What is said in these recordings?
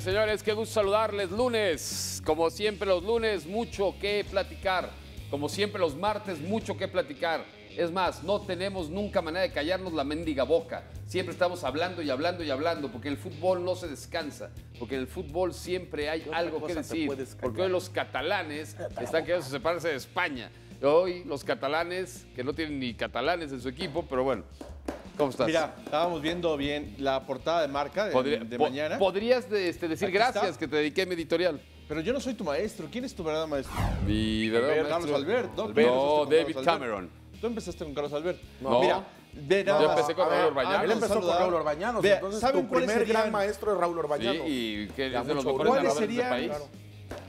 señores? Qué gusto saludarles. Lunes, como siempre los lunes, mucho que platicar. Como siempre los martes, mucho que platicar. Es más, no tenemos nunca manera de callarnos la mendiga boca. Siempre estamos hablando y hablando y hablando, porque el fútbol no se descansa, porque en el fútbol siempre hay algo que decir. Porque hoy los catalanes están queriendo separarse de España. Hoy los catalanes, que no tienen ni catalanes en su equipo, pero bueno, ¿Cómo estás? Mira, estábamos viendo bien la portada de marca de, mañana. Podrías este, decir gracias que te dediqué a mi editorial. Pero yo no soy tu maestro. ¿Quién es tu verdadero maestro? Mi verdadero Carlos Albert. No, David Cameron. Tú empezaste con Carlos Albert. No. Mira, de nada. Yo empecé con Raúl ah, Orbañano. Ah, Él empezó con Raúl Orbañanos. Entonces, tu primer gran maestro es Raúl Orbañano? Sí, y que es de los mejores de del país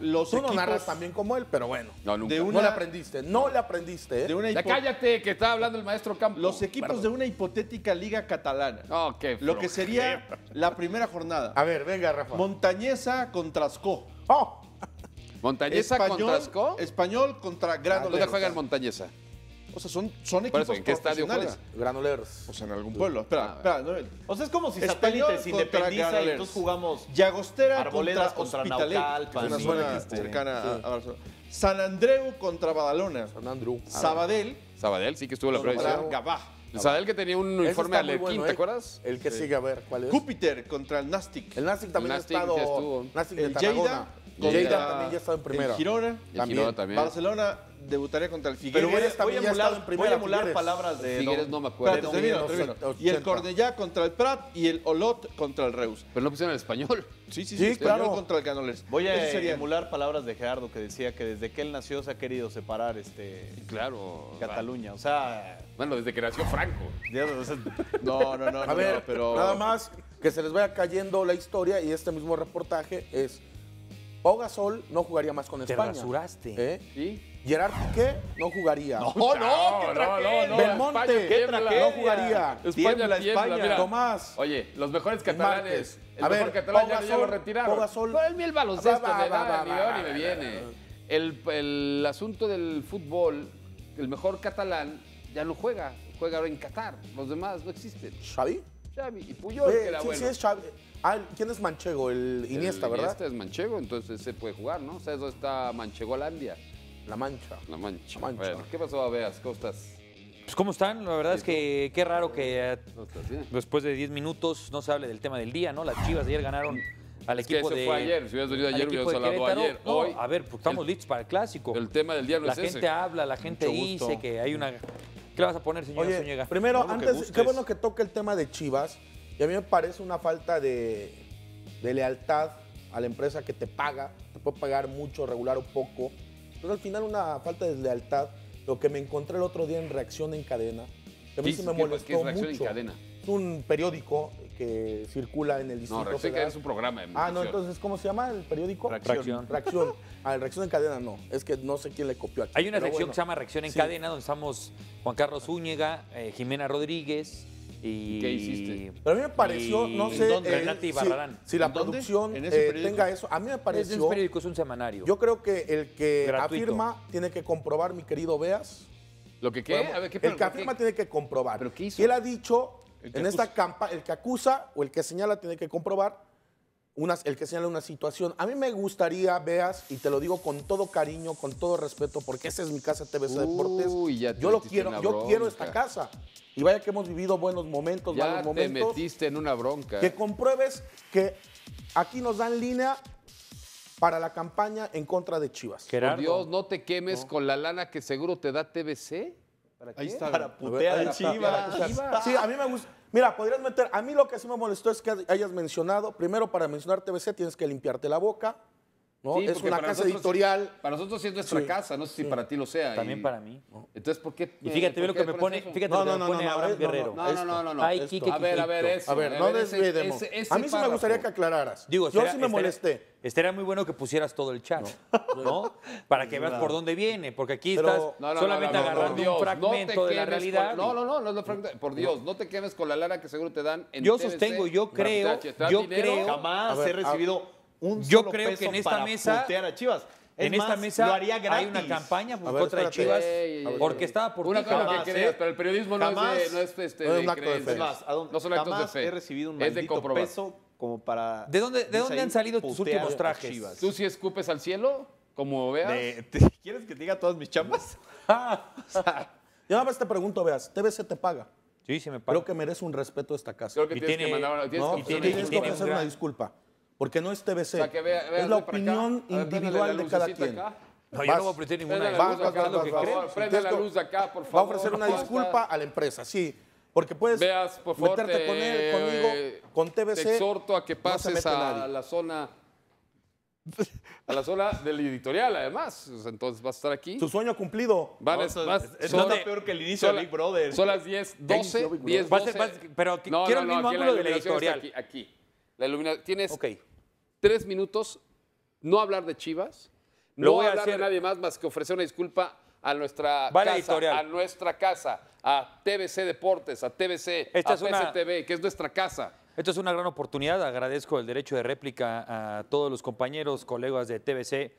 los Tú no narras también como él, pero bueno. No, no le aprendiste, no le aprendiste. ¿eh? De una cállate, que está hablando el maestro Campos. Los equipos de una hipotética liga catalana. Oh, Lo que sería la primera jornada. A ver, venga, Rafa. Montañesa contra Ascó. Oh. ¿Montañesa contra Ascó? Español contra Granollers. ¿Dónde juega el Montañesa? O sea, son, son equipos eso, ¿en O sea, en algún pueblo. Espera, ah, espera. No, o sea, es como si Satélite se independiza y entonces jugamos Llagostera contra, contra Es una zona cercana a Barcelona. San Andreu contra Badalona. San Andreu. Sabadell. Sabadell, sí que estuvo en la prueba. Gabá. El que tenía un uniforme al bueno, ¿te ¿eh? acuerdas? El que sigue, a ver, ¿cuál es? Júpiter contra el Nastic. El Nastic también el ha estado... Nastic de el Lleida, también ya estado en primera. El Girona. El Girona también. Barcelona debutaría contra el Figueres. Pero voy, a emular, palabras de. Figueres no, me acuerdo. Y el Cornellá contra el Prat y el Olot contra el Reus. Pero no pusieron el español. Sí, sí, sí. claro. contra el Voy a emular palabras de Gerardo que decía que desde que él nació se ha querido separar este. Claro. Cataluña. O sea. Bueno, desde que nació Franco. No, no, no. A ver, pero. Nada más que se les vaya cayendo la historia y este mismo reportaje es Pau no jugaría más con España. Te rasuraste. ¿Eh? ¿Sí? Gerard Piqué no jugaría. No, no, no, qué tragedia. no, no. Belmonte ¿qué no jugaría. España, la España. Tomás. Oye, los mejores catalanes. El a mejor ver, catalán ya, lo retiraron. el baloncesto va, va, me viene. El, asunto del fútbol, el mejor catalán ya no juega. Juega ahora en Qatar. Los demás no existen. ¿Xavi? Xavi y Puyol, que era sí, Sí, es Xavi. Ah, ¿quién es Manchego? El Iniesta, el ¿verdad? Iniesta es Manchego, entonces se puede jugar, ¿no? O sea, eso está Manchegolandia. La Mancha. La Mancha. La Mancha. ¿qué pasó, Abeas? ¿Cómo estás? Pues, ¿cómo están? La verdad es que qué raro que eh, después de 10 minutos no se hable del tema del día, ¿no? Las chivas ayer ganaron al equipo de. que eso fue ayer, si hubieras venido ayer hubieras hablado ayer. Hoy, a ver, pues, estamos listos para el clásico. El tema del día no la La gente habla, la gente dice que hay una... ¿Qué le vas a poner, señor Oye, Primero, antes, qué bueno que toque el tema de Chivas, y a mí me parece una falta de, de lealtad a la empresa que te paga, te puede pagar mucho, regular un poco. Pero al final una falta de lealtad, lo que me encontré el otro día en Reacción en Cadena, a mí sí me molestó es mucho. En cadena? Es un periódico que circula en el distrito. No, Reacción es un programa. ah, no, entonces, ¿cómo se llama el periódico? Reacción. Reacción. Ah, Reacción en Cadena no, es que no sé quién le copió aquí. Hay una sección que se llama Reacción en Cadena, donde estamos Juan Carlos Úñega, eh, Jimena Rodríguez, y, ¿Qué hiciste? Pero a mí me pareció, no sé, eh, si, la producción eh, tenga eso, a mí me parece Es un periódico, es un semanario. Yo creo que el que afirma tiene que comprobar, mi querido Veas. ¿Lo que qué? el que afirma tiene que comprobar. qué hizo? Él ha dicho, en esta campaña el que acusa o el que señala tiene que comprobar el que señala una situación. A mí me gustaría, veas, y te lo digo con todo cariño, con todo respeto, porque esa es mi casa TVC Deportes. ya te yo lo quiero, yo quiero esta casa. Y vaya que hemos vivido buenos momentos, buenos momentos. Te metiste en una bronca. Que compruebes que aquí nos dan línea para la campaña en contra de Chivas. Por Dios, no te quemes con la lana que seguro te da tvc ¿Para está. Para putear Chivas. Sí, a mí me gusta. Mira, podrías meter, a mí lo que sí me molestó es que hayas mencionado, primero para mencionar TBC tienes que limpiarte la boca, Sí, es una casa editorial. para nosotros sí es nuestra casa, no sé si para ti lo sea. También para mí. Entonces, ¿por qué? Y fíjate, bien lo que me pone, fíjate no, no, no, pone no, Abraham Guerrero. No, no, no, no. a ver, a ver, eso. A ver, no desvedemos. A mí sí me gustaría que aclararas. Digo, Yo sí me molesté. Estaría muy bueno que pusieras todo el chat, ¿no? Para que veas por dónde viene, porque aquí estás solamente agarrando un fragmento de la realidad. no, no, no, no es Por Dios, no te quemes con la lara que seguro te dan en Yo sostengo, yo creo, yo creo. Jamás he recibido un Yo solo creo que en esta mesa a Chivas. en esta mesa haría hay una campaña por contra de Chivas Porque estaba por una cosa pero ¿eh? el periodismo no es, no es, este, no es de fe. Más, no son actos de fe. he recibido un maldito peso como para ¿De dónde, de dónde han salido tus últimos trajes? ¿Tú si escupes al cielo? Como veas. ¿Quieres que te diga todas mis chambas? yo nada más te pregunto, veas, TBC te paga. Sí, sí me paga. Creo que merece un respeto esta casa. Creo que y tienes que mandar una disculpa porque no es TBC. O sea, que vea, es la opinión individual de cada quien. Acá. No, yo no voy a ofrecer ninguna Prende la luz acá, por favor. Va a ofrecer una disculpa a la empresa, sí. Porque puedes Veas, meterte con él, conmigo, eh, con TBC. Te exhorto a que pases a, la zona a la zona del editorial, además. Entonces vas a estar aquí. Tu sueño cumplido. Vale, no, es nada peor que el inicio de Big Brother. Son las 10, 12, 10, 12. pero no, quiero el mismo ángulo del editorial. Aquí, aquí, La iluminación. Tienes okay tres minutos no hablar de Chivas, no voy a hablar de nadie más más que ofrecer una disculpa a nuestra casa, a nuestra casa, a TBC Deportes, a TBC, a que es nuestra casa. Esto es una gran oportunidad. Agradezco el derecho de réplica a todos los compañeros, colegas de TBC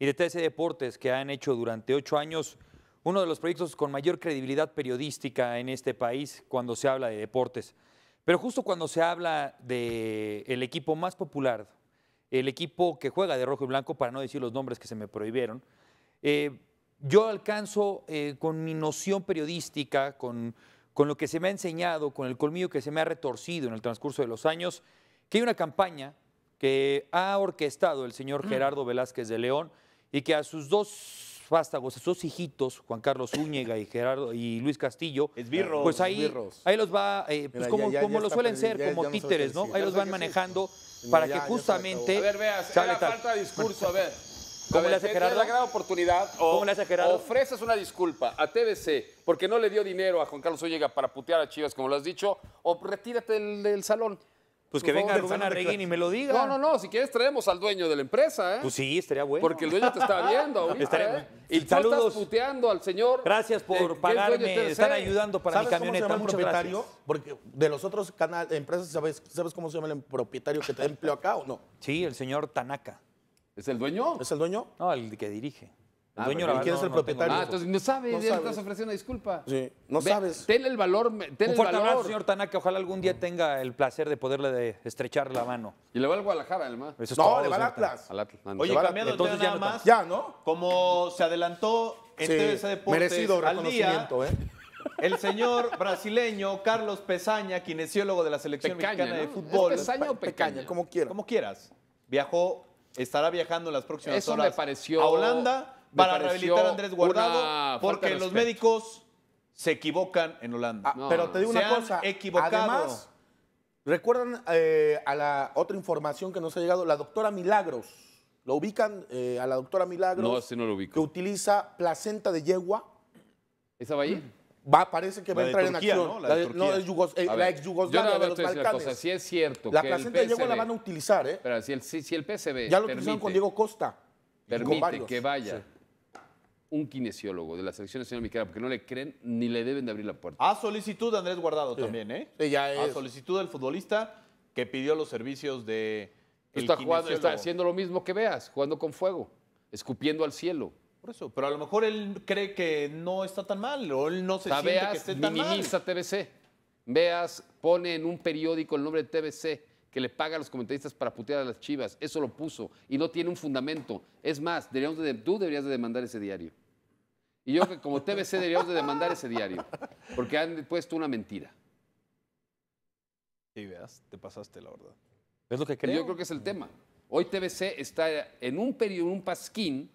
y de TBC Deportes que han hecho durante ocho años uno de los proyectos con mayor credibilidad periodística en este país cuando se habla de deportes. Pero justo cuando se habla del el equipo más popular el equipo que juega de rojo y blanco, para no decir los nombres que se me prohibieron. Eh, yo alcanzo eh, con mi noción periodística, con, con lo que se me ha enseñado, con el colmillo que se me ha retorcido en el transcurso de los años, que hay una campaña que ha orquestado el señor mm. Gerardo Velázquez de León y que a sus dos vástagos, esos hijitos, Juan Carlos Zúñiga y Gerardo y Luis Castillo, pues ahí, ahí los va, eh, pues como, lo suelen ser, como títeres, ¿no? Ahí los van manejando para que justamente. A ver, veas, falta de discurso, a ver. ¿Cómo le hace Gerardo? gran oportunidad o, ofreces una disculpa a TBC porque no le dio dinero a Juan Carlos Ollega para putear a Chivas, como lo has dicho, o retírate del salón. Pues que venga Rubén Arreguín y me lo diga. No, no, no, si quieres traemos al dueño de la empresa, ¿eh? Pues sí, estaría bueno. Porque el dueño te está viendo ahorita, ¿eh? Y Saludos. puteando al señor. Gracias por eh, pagarme, estar ayudando para mi camioneta. Cómo se llama el propietario? Porque de los otros canales, empresas, ¿sabes, ¿sabes cómo se llama el propietario que te empleó acá o no? Sí, el señor Tanaka. ¿Es el dueño? ¿Es el dueño? No, el que dirige. Ah, dueño el ser propietario. Ah, entonces no sabes, no ya estás ofreciendo una disculpa. Sí, no sabes. Ten el valor, ten Un el valor. Abrazo, señor Tanaka. Ojalá algún día tenga el placer de poderle estrechar la mano. Y le va al Guadalajara, además. no, le va al Atlas. Oye, cambiando entonces ya más. Ya, ¿no? Como se adelantó en sí, TVC Deportes merecido reconocimiento, ¿eh? El señor brasileño Carlos Pesaña, kinesiólogo de la selección mexicana de fútbol. Pesaña o Pecaña? Como quieras. Como quieras. Viajó, estará viajando las próximas Eso horas me pareció... a Holanda para rehabilitar a Andrés Guardado, porque los médicos se equivocan en Holanda. Ah, pero te digo una cosa, equivocado. además, recuerdan eh, a la otra información que nos ha llegado, la doctora Milagros. ¿Lo ubican eh, a la doctora Milagros? No, sí no lo ubico. Que utiliza placenta de yegua. ¿Esa va ahí? Va, parece que va a entrar en acción. ¿no? La, de, no, eh, la ex Yugoslavia de los Balcanes. es cierto la placenta de yegua la van a utilizar, ¿eh? Pero si el, si, PCB Ya lo utilizaron con Diego Costa. Permite que vaya un kinesiólogo de la Selección Nacional Mexicana porque no le creen ni le deben de abrir la puerta. A solicitud de Andrés Guardado también, ¿eh? es. A solicitud del futbolista que pidió los servicios de... Está, está haciendo lo mismo que veas, jugando con fuego, escupiendo al cielo. Por eso, pero a lo mejor él cree que no está tan mal o él no se siente veas, que tan mal. Minimiza TBC. Veas pone en un periódico el nombre de TBC que le paga a los comentaristas para putear a las chivas. Eso lo puso y no tiene un fundamento. Es más, tú deberías de demandar ese diario. Y yo que como TBC deberíamos de demandar ese diario, porque han puesto una mentira. Y veas, te pasaste, la verdad. Es lo que yo creo que es el tema. Hoy TBC está en un periodo, un pasquín,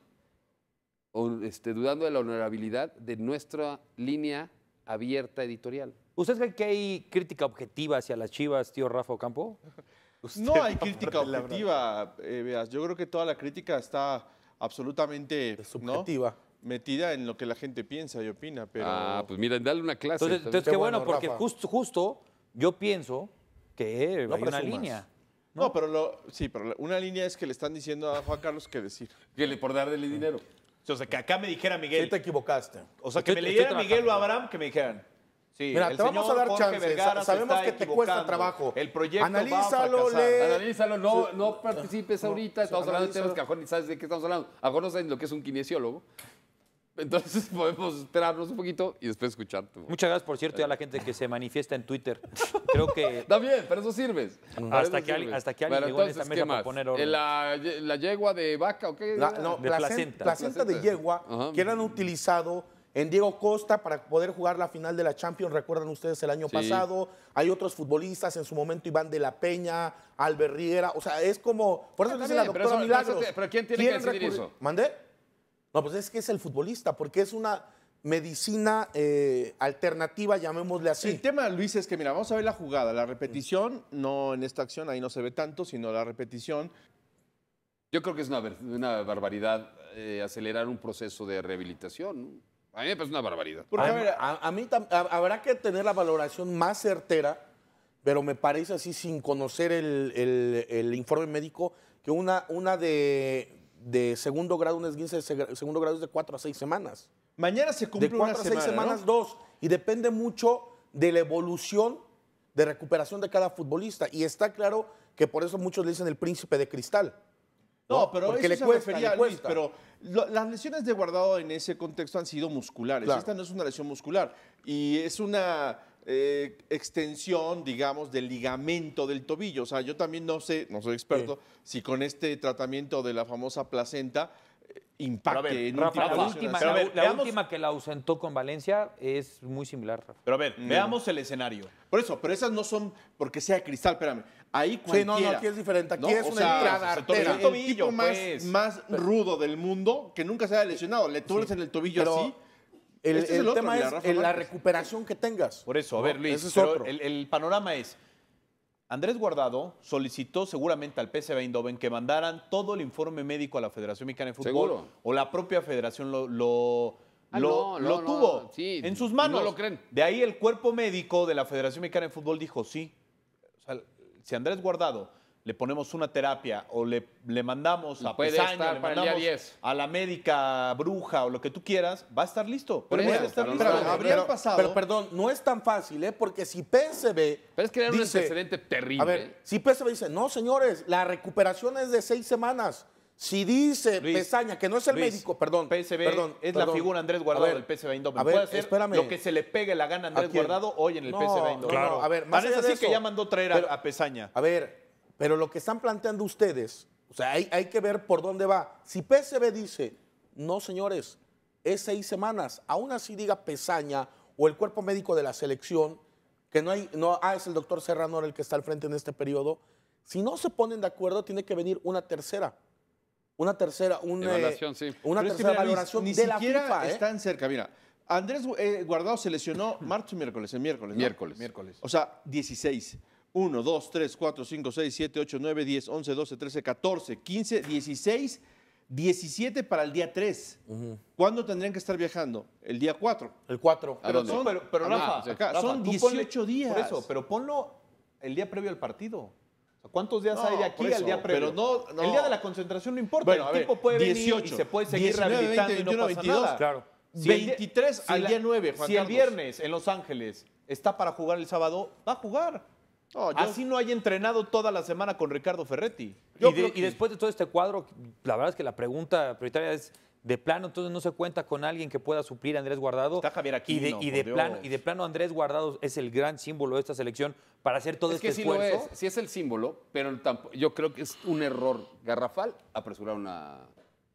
o, este, dudando de la honorabilidad de nuestra línea abierta editorial. ¿Usted cree que hay crítica objetiva hacia las chivas, tío Rafa campo no hay crítica objetiva, eh, veas. Yo creo que toda la crítica está absolutamente... Subjetiva metida en lo que la gente piensa y opina, pero... Ah, pues mira, dale una clase. Entonces, entonces qué, bueno, porque justo, justo yo pienso que no hay una línea. ¿no? pero lo, sí, pero una línea es que le están diciendo a Juan Carlos qué decir. Que por darle dinero. O sea, que acá me dijera Miguel. Sí te equivocaste. O sea, que me leyera Miguel o Abraham, que me dijeran. Sí, Mira, el te vamos a dar chance. Sabemos que te cuesta trabajo. El proyecto Analízalo, va Analízalo, no, no participes ahorita. estamos hablando de temas que a Juan ni sabes de qué estamos hablando. A Juan no sabes lo que es un kinesiólogo. Entonces podemos esperarnos un poquito y después escuchar Muchas gracias, por cierto, ya a la gente que se manifiesta en Twitter. Creo que... Está bien, pero eso sirve. hasta, que alguien llegó en esta mesa para poner orden. ¿La, yegua de vaca o qué? La, no, de placenta. placenta. de yegua que eran utilizado en Diego Costa para poder jugar la final de la Champions, recuerdan ustedes el año pasado. Hay otros futbolistas, en su momento Iván de la Peña, Albert o sea, es como, por eso dice la doctora pero Pero, ¿quién tiene que decidir eso? ¿Mandé? No, pues es que es el futbolista, porque es una medicina eh, alternativa, llamémosle así. El tema, Luis, es que, mira, vamos a ver la jugada, la repetición, no en esta acción, ahí no se ve tanto, sino la repetición. Yo creo que es una, barbaridad eh, acelerar un proceso de rehabilitación. A mí me parece una barbaridad. a, ver, a, mí habrá que tener la valoración más certera, pero me parece así, sin conocer el, informe médico, que una de de segundo grado, un esguince de segundo grado es de cuatro a seis semanas. Mañana se cumple De cuatro a seis semanas, dos. Y depende mucho de la evolución de recuperación de cada futbolista. Y está claro que por eso muchos le dicen el príncipe de cristal. No, pero eso le se Luis, pero las lesiones de guardado en ese contexto han sido musculares. Esta no es una lesión muscular. Y es una eh, extensión, digamos, del ligamento del tobillo. O sea, yo también no sé, no soy experto, si con este tratamiento de la famosa placenta eh, impacte en un la, última, que la ausentó con Valencia es muy similar. Rafa. Pero a ver, mm. veamos el escenario. Por eso, pero esas no son porque sea cristal, espérame. Ahí cualquiera. Sí, no, no, aquí es diferente. Aquí es una El tobillo, más, pues. rudo del mundo que nunca se haya lesionado. Le tuves en el tobillo así el, este tema es la, recuperación que tengas. Por eso, a ver, Luis, el, panorama es. Andrés Guardado solicitó seguramente al PSV Eindhoven que mandaran todo el informe médico a la Federación Mexicana de Fútbol o la propia federación lo, lo ah, tuvo en sus manos. No lo creen. De ahí el cuerpo médico de la Federación Mexicana de Fútbol dijo, sí, si Andrés Guardado le ponemos una terapia o le, le mandamos a Pesaña, le a la médica bruja o lo que tú quieras, va a estar listo. estar pero listo. pasado. Pero perdón, no es tan fácil, ¿eh? Porque si PSB. Pero es que era un antecedente terrible. A ver, si PSB dice, no, señores, la recuperación es de seis semanas. Si dice Pesaña, que no es el médico, perdón. PSV perdón, es la figura Andrés Guardado del PSV Puede hacer lo que se le pegue la gana a Andrés Guardado hoy en el No, PSV a ver, más así que ya mandó traer a- a Pesaña. A ver, pero lo que están planteando ustedes, o sea, hay, que ver por dónde va. Si PSB dice, no señores, es seis semanas, aún así diga Pesaña o el cuerpo médico de la selección, que no hay, no, ah, es el doctor Serrano el que está al frente en este periodo. Si no se ponen de acuerdo, tiene que venir una tercera. Una tercera, eh, una, una tercera valoración de la ¿eh? cerca, mira. Andrés eh, Guardado se lesionó martes y miércoles, el miércoles. Miércoles. Miércoles. O sea, 16. 1, 2, 3, 4, 5, 6, 7, 8, 9, 10, 11, 12, 13, 14, 15, 16, 17 para el día 3. ¿Cuándo tendrían que estar viajando? El día 4. El 4. Pero, son, pero, ah, Rafa, son 18 días. Por eso, pero ponlo el día previo al partido. ¿Cuántos días hay de aquí al día previo? no, El día de la concentración no importa. el tiempo puede venir y se puede seguir 19, rehabilitando 20, 21, y no 22, Claro. 23 al día 9, Si el viernes en Los Ángeles está para jugar el sábado, va a jugar. Así no haya entrenado toda la semana con Ricardo Ferretti. y, después de todo este cuadro, la verdad es que la pregunta prioritaria es, de plano, entonces no se cuenta con alguien que pueda suplir a Andrés Guardado. Está Javier aquí y de, plano, y de plano Andrés Guardado es el gran símbolo de esta selección para hacer todo este que sí sí es el símbolo, pero yo creo que es un error garrafal apresurar una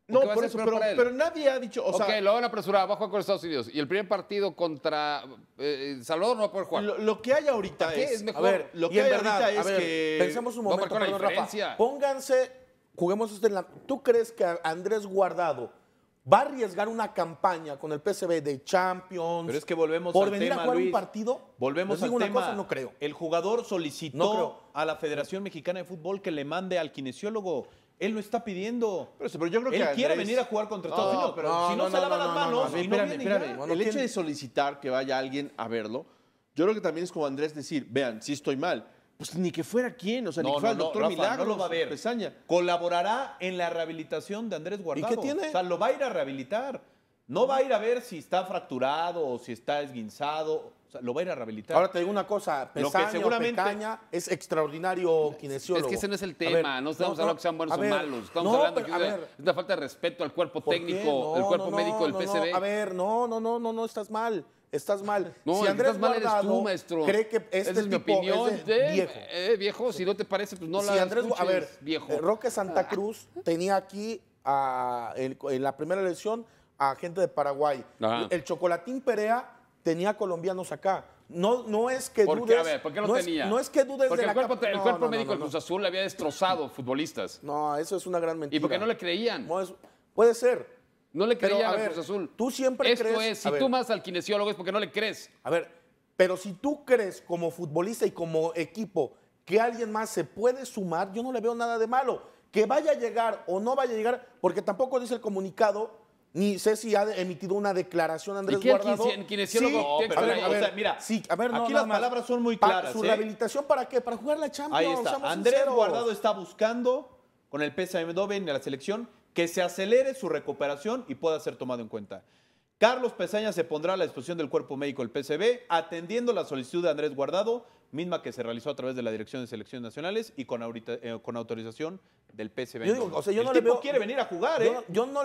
no, por eso, pero, nadie ha dicho. O ok, sea, lo van a apresurar jugar con Estados Unidos. Y el primer partido contra eh, Salvador no va a poder jugar. Lo, que hay ahorita es. mejor? A ver, lo que hay verdad, ahorita es que. Pensemos un momento, Rafa, Pónganse, juguemos esto en la. ¿Tú crees que Andrés Guardado va a arriesgar una campaña con el PSV de Champions? Pero es que volvemos por venir a jugar un partido. Volvemos al una Cosa, no creo. El jugador solicitó a la Federación Mexicana de Fútbol que le mande al kinesiólogo él lo está pidiendo. Pero, yo creo que quiere venir a jugar contra todo si no, se lava las manos. el hecho de solicitar que vaya alguien a verlo, yo creo que también es como Andrés decir: vean, si estoy mal. Pues ni que fuera quién, o sea, ni que fuera el doctor Milagro, Colaborará en la rehabilitación de Andrés Guardado. qué tiene? O sea, lo va a ir a rehabilitar. No va a ir a ver si está fracturado o si está esguinzado lo va a ir a rehabilitar. Ahora te digo una cosa, Pesaña, lo que seguramente... Pecaña es extraordinario kinesiólogo. Es que ese no es el tema, no estamos hablando que sean buenos o malos, estamos hablando que es una falta de respeto al cuerpo técnico, el cuerpo médico del PCB. a ver, no, no, no, no, no estás mal. Estás mal. si Andrés mal eres tú, maestro. Cree que este es tipo mi opinión viejo. Eh, viejo, si no te parece, pues no la Andrés, escuches, a ver, viejo. Eh, Roque Santa Cruz tenía aquí en, la primera elección a gente de Paraguay. El Chocolatín Perea tenía colombianos acá. No, no es que dudes. no Es, que dudes porque el cuerpo, médico del Cruz Azul le había destrozado futbolistas. No, eso es una gran mentira. ¿Y por qué no le creían? puede ser. No le creían al Cruz Azul. Tú siempre crees. Esto es, si tú más al kinesiólogo es porque no le crees. A ver, pero si tú crees como futbolista y como equipo que alguien más se puede sumar, yo no le veo nada de malo. Que vaya a llegar o no vaya a llegar, porque tampoco dice el comunicado ni sé si ha emitido una declaración Andrés Guardado. Quién, quién, sí, mira, sí, a ver, aquí las palabras son muy claras. ¿Su ¿eh? rehabilitación para qué? Para jugar la Champions. Ahí está. Andrés Guardado está buscando con el PSMW en la selección que se acelere su recuperación y pueda ser tomado en cuenta. Carlos Pesaña se pondrá a la disposición del cuerpo médico del PCB, atendiendo la solicitud de Andrés Guardado, misma que se realizó a través de la Dirección de Selecciones Nacionales y con, ahorita, eh, con autorización del PCB. Yo digo, o sea, yo no tipo le quiere venir a jugar, ¿eh? Yo no,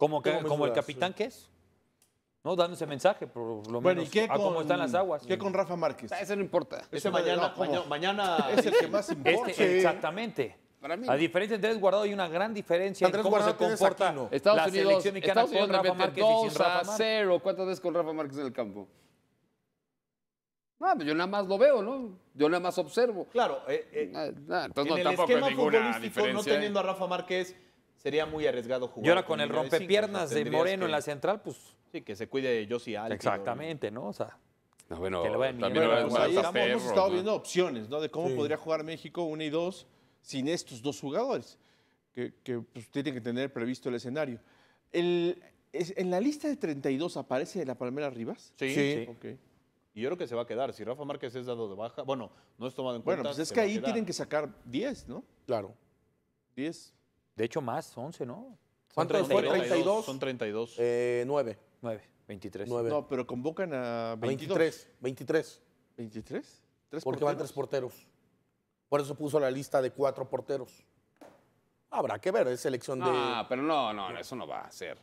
¿Como, el capitán que es? ¿no? Dando ese mensaje, por lo bueno, menos, ¿y qué a con, cómo están las aguas. ¿Qué con Rafa Márquez? Ese no importa. Ese mañana, mañana, Es el que más importa. Este, exactamente. A diferencia de Andrés Guardado, hay una gran diferencia en cómo se comporta Estados la Unidos, selección con Rafa Márquez y Rafa ¿Cuántas veces con Rafa Márquez en el campo? No, yo nada más lo veo, ¿no? Yo nada más observo. Claro. Eh, eh, ah, ah, entonces en no, el esquema futbolístico, no ¿eh? teniendo a Rafa Márquez sería muy arriesgado jugar. Y ahora con, el rompepiernas de, de Moreno en la central, pues. Sí, que se cuide Josie Alves. Exactamente, ¿no? O sea. No, bueno, que lo vayan también bueno, hemos estado viendo opciones, ¿no? De cómo podría jugar México 1 y dos sin estos dos jugadores, que, pues, tienen que tener previsto el escenario. El, ¿En la lista de 32 aparece la Palmera Rivas? Sí. sí. Y yo creo que se va a quedar. Si Rafa Márquez es dado de baja, bueno, no es tomado en cuenta. Bueno, pues es que ahí tienen que sacar 10, ¿no? Claro. 10. De hecho, más, 11, ¿no? ¿Cuántos fue? 32. Son 32. Eh, 9. 9, 23. No, pero convocan a 22. 23. 23. ¿23? ¿Tres Porque van tres porteros. Por eso puso la lista de cuatro porteros. Habrá que ver, es selección de. Ah, pero no, no, eso no va a ser.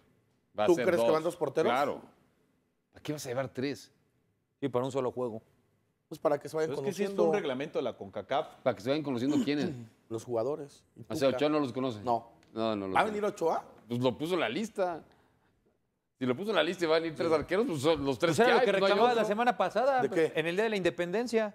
¿Tú crees que van dos porteros? Claro. ¿Para qué vas a llevar tres? Y para un solo juego. Pues para que se vayan conociendo. conociendo. Es que es un reglamento de la CONCACAF. Para que se vayan conociendo quiénes. Los jugadores. O sea, Ochoa no los conoce. No. No, no los ¿Va a venir Ochoa? Pues lo puso en la lista. Si lo puso en la lista y van a venir tres arqueros, pues son los tres. Pues lo que pues reclamaba la semana pasada, ¿De qué? en el Día de la Independencia.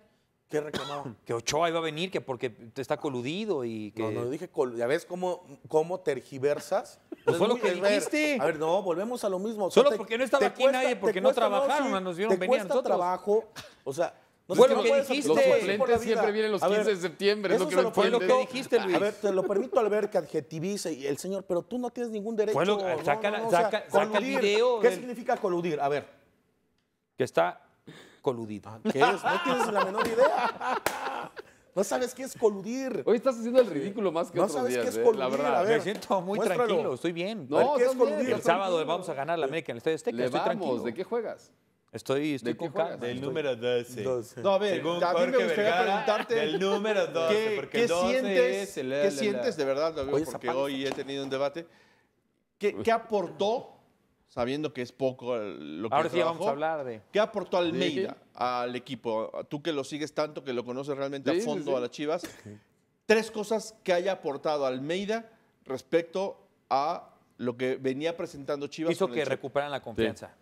¿Qué reclamaba? Que Ochoa iba a venir, que porque te está coludido y que. No, no, dije col... Ya ves cómo, tergiversas. Pues fue lo que dijiste. A ver, no, volvemos a lo mismo. Solo porque no estaba aquí nadie, porque no trabajaron, no, nos vieron venir a nosotros. trabajo, o sea, bueno, lo que dijiste. Los suplentes siempre vienen los 15 de septiembre, eso lo que Fue lo que dijiste, Luis. A ver, te lo permito, al ver que adjetivice y el señor, pero tú no tienes ningún derecho. Bueno, saca, saca, saca el video. ¿Qué significa coludir? A ver. Que está coludido. Ah, ¿Qué es? No tienes la menor idea. No sabes qué es coludir. Hoy estás haciendo el ridículo más que no otros sabes qué es eh, coludir, la verdad. me siento muy tranquilo, estoy bien. No, ¿qué es coludir? El sábado vamos a ganar la América en el Estadio Azteca, Le estoy vamos, tranquilo. ¿De qué juegas? Estoy, estoy ¿De Del número 12. No, a ver, me gustaría preguntarte Del número 12. ¿Qué, sientes, qué sientes de verdad, porque hoy he tenido un debate. ¿Qué, aportó, sabiendo que es poco lo que Ahora sí vamos a hablar de... ¿Qué aportó Almeida al equipo? Tú que lo sigues tanto, que lo conoces realmente a fondo a las Chivas. Tres cosas que haya aportado Almeida respecto a lo que venía presentando Chivas. Hizo que recuperaran la confianza.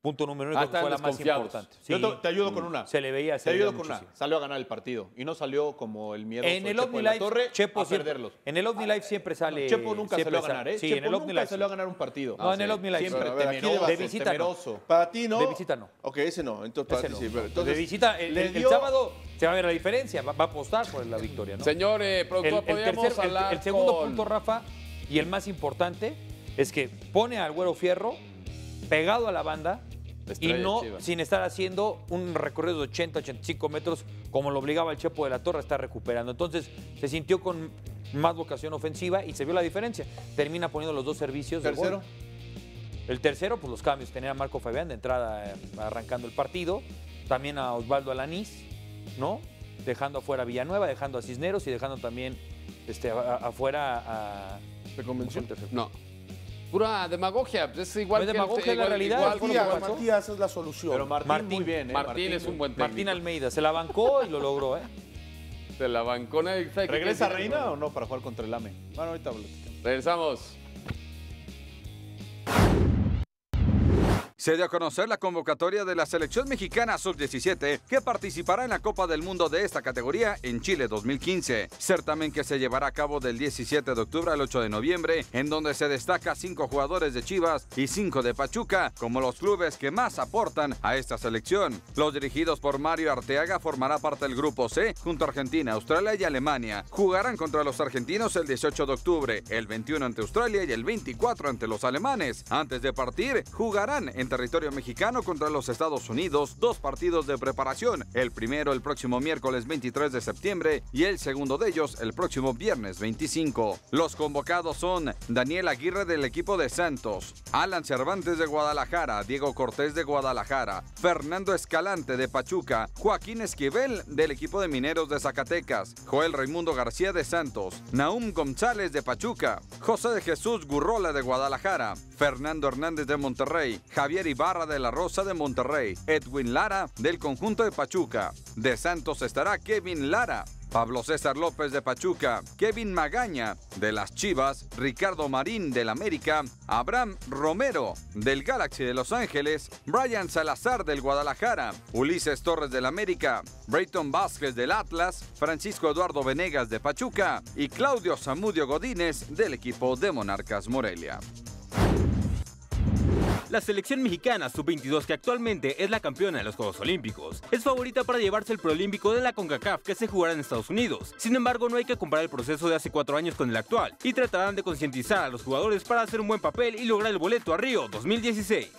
Punto número uno, ah, que fue la más importante. Yo te, ayudo con una. Se le veía, se Te ayudo con una. Salió a ganar el partido y no salió como el miedo en el Chepo Life, la a perderlos. En el OVNI Life siempre sale... Chepo nunca va a ganar, ¿eh? Sí, en el nunca Life, salió a ganar un partido. No, en el OVNI Life. Siempre te de visita Para ti no. De visita no. Ok, ese no. Entonces, Entonces, de visita, el, sábado se va a ver la diferencia. Va, a apostar por la victoria, ¿no? Señor eh, El segundo punto, Rafa, y el más importante, es que pone al Güero Fierro pegado a la banda y no sin estar haciendo un recorrido de 80, 85 metros como lo obligaba el Chepo de la Torre a estar recuperando. Entonces se sintió con más vocación ofensiva y se vio la diferencia. Termina poniendo los dos servicios. ¿Tercero? El tercero, pues los cambios. Tenía a Marco Fabián de entrada em, arrancando el partido. También a Osvaldo Alanís, ¿no? Dejando afuera a Villanueva, dejando a Cisneros y dejando también este, afuera a... ¿Te convenció? No pura demagogia. Pues, es igual demagogia que el, la realidad. Igual, es la solución. Pero Martín, Martín ¿eh? Martín, es un buen técnico. Martín Almeida se la bancó y lo logró. ¿eh? Se la bancó. ¿Regresa Reina o no para jugar contra el AME? Bueno, ahorita boludo. Regresamos. Se dio a conocer la convocatoria de la selección mexicana sub-17 que participará en la Copa del Mundo de esta categoría en Chile 2015, certamen que se llevará a cabo del 17 de octubre al 8 de noviembre, en donde se destaca cinco jugadores de Chivas y cinco de Pachuca como los clubes que más aportan a esta selección. Los dirigidos por Mario Arteaga formará parte del grupo C junto a Argentina, Australia y Alemania. Jugarán contra los argentinos el 18 de octubre, el 21 ante Australia y el 24 ante los alemanes. Antes de partir, jugarán entre territorio mexicano contra los Estados Unidos dos partidos de preparación, el primero el próximo miércoles 23 de septiembre y el segundo de ellos el próximo viernes 25. Los convocados son Daniel Aguirre del equipo de Santos, Alan Cervantes de Guadalajara, Diego Cortés de Guadalajara, Fernando Escalante de Pachuca, Joaquín Esquivel del equipo de Mineros de Zacatecas, Joel Raimundo García de Santos, Naum González de Pachuca, José de Jesús Gurrola de Guadalajara, Fernando Hernández de Monterrey, Javier Ibarra de la Rosa de Monterrey, Edwin Lara del conjunto de Pachuca. De Santos estará Kevin Lara. Pablo César López de Pachuca, Kevin Magaña de las Chivas, Ricardo Marín del América, Abraham Romero del Galaxy de Los Ángeles, Brian Salazar del Guadalajara, Ulises Torres del América, Brayton Vázquez del Atlas, Francisco Eduardo Venegas de Pachuca y Claudio Samudio Godínez del equipo de Monarcas Morelia. La selección mexicana sub-22 que actualmente es la campeona de los Juegos Olímpicos es favorita para llevarse el preolímpico de la CONCACAF que se jugará en Estados Unidos. Sin embargo, no hay que comparar el proceso de hace cuatro años con el actual y tratarán de concientizar a los jugadores para hacer un buen papel y lograr el boleto a Río 2016.